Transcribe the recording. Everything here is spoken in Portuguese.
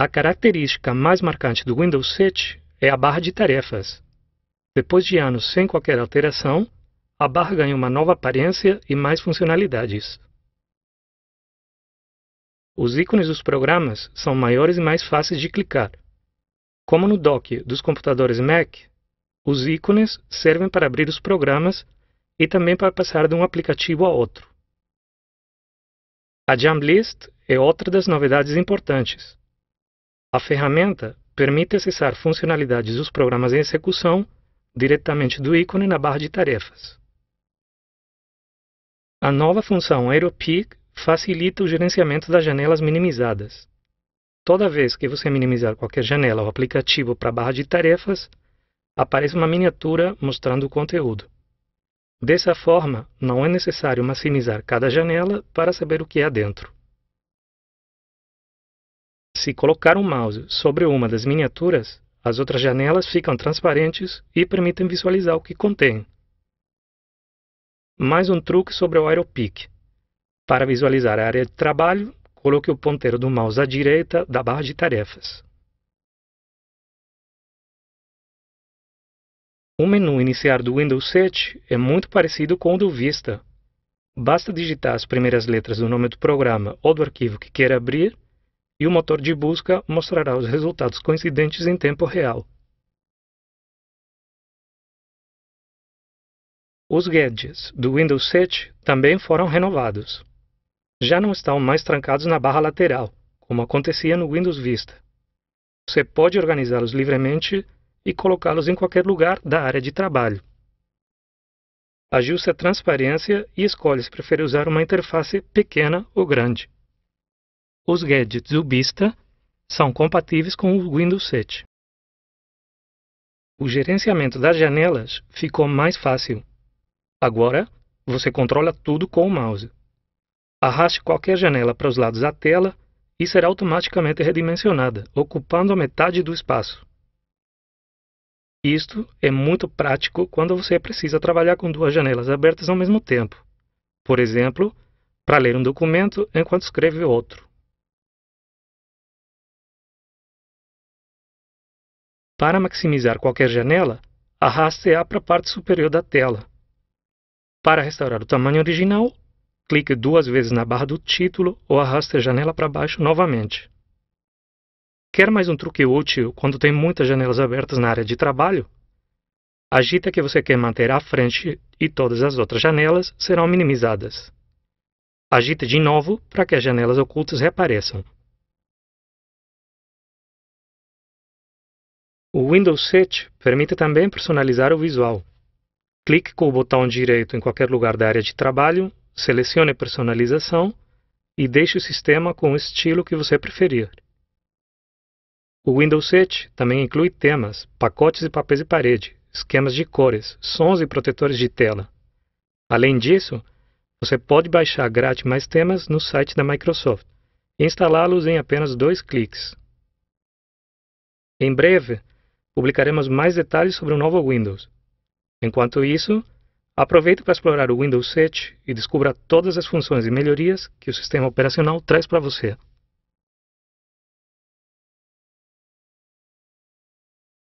A característica mais marcante do Windows 7 é a barra de tarefas. Depois de anos sem qualquer alteração, a barra ganha uma nova aparência e mais funcionalidades. Os ícones dos programas são maiores e mais fáceis de clicar. Como no dock dos computadores Mac, os ícones servem para abrir os programas e também para passar de um aplicativo a outro. A Jamlist é outra das novidades importantes. A ferramenta permite acessar funcionalidades dos programas em execução diretamente do ícone na barra de tarefas. A nova função AeroPeak facilita o gerenciamento das janelas minimizadas. Toda vez que você minimizar qualquer janela ou aplicativo para a barra de tarefas, aparece uma miniatura mostrando o conteúdo. Dessa forma, não é necessário maximizar cada janela para saber o que há dentro. Se colocar um mouse sobre uma das miniaturas, as outras janelas ficam transparentes e permitem visualizar o que contém. Mais um truque sobre o AeroPic. Para visualizar a área de trabalho, coloque o ponteiro do mouse à direita da barra de tarefas. O menu Iniciar do Windows 7 é muito parecido com o do Vista. Basta digitar as primeiras letras do nome do programa ou do arquivo que queira abrir e o motor de busca mostrará os resultados coincidentes em tempo real. Os gadgets do Windows 7 também foram renovados. Já não estão mais trancados na barra lateral, como acontecia no Windows Vista. Você pode organizá-los livremente e colocá-los em qualquer lugar da área de trabalho. Ajuste a transparência e escolhe se prefere usar uma interface pequena ou grande os gadgets do Vista são compatíveis com o Windows 7. O gerenciamento das janelas ficou mais fácil. Agora, você controla tudo com o mouse. Arraste qualquer janela para os lados da tela e será automaticamente redimensionada, ocupando a metade do espaço. Isto é muito prático quando você precisa trabalhar com duas janelas abertas ao mesmo tempo. Por exemplo, para ler um documento enquanto escreve outro. Para maximizar qualquer janela, arraste-a para a parte superior da tela. Para restaurar o tamanho original, clique duas vezes na barra do título ou arraste a janela para baixo novamente. Quer mais um truque útil quando tem muitas janelas abertas na área de trabalho? Agita que você quer manter à frente e todas as outras janelas serão minimizadas. Agite de novo para que as janelas ocultas reapareçam. O Windows 7 permite também personalizar o visual. Clique com o botão direito em qualquer lugar da área de trabalho, selecione Personalização e deixe o sistema com o estilo que você preferir. O Windows 7 também inclui temas, pacotes e papéis de parede, esquemas de cores, sons e protetores de tela. Além disso, você pode baixar grátis mais temas no site da Microsoft e instalá-los em apenas dois cliques. Em breve, publicaremos mais detalhes sobre o novo Windows. Enquanto isso, aproveite para explorar o Windows 7 e descubra todas as funções e melhorias que o sistema operacional traz para você.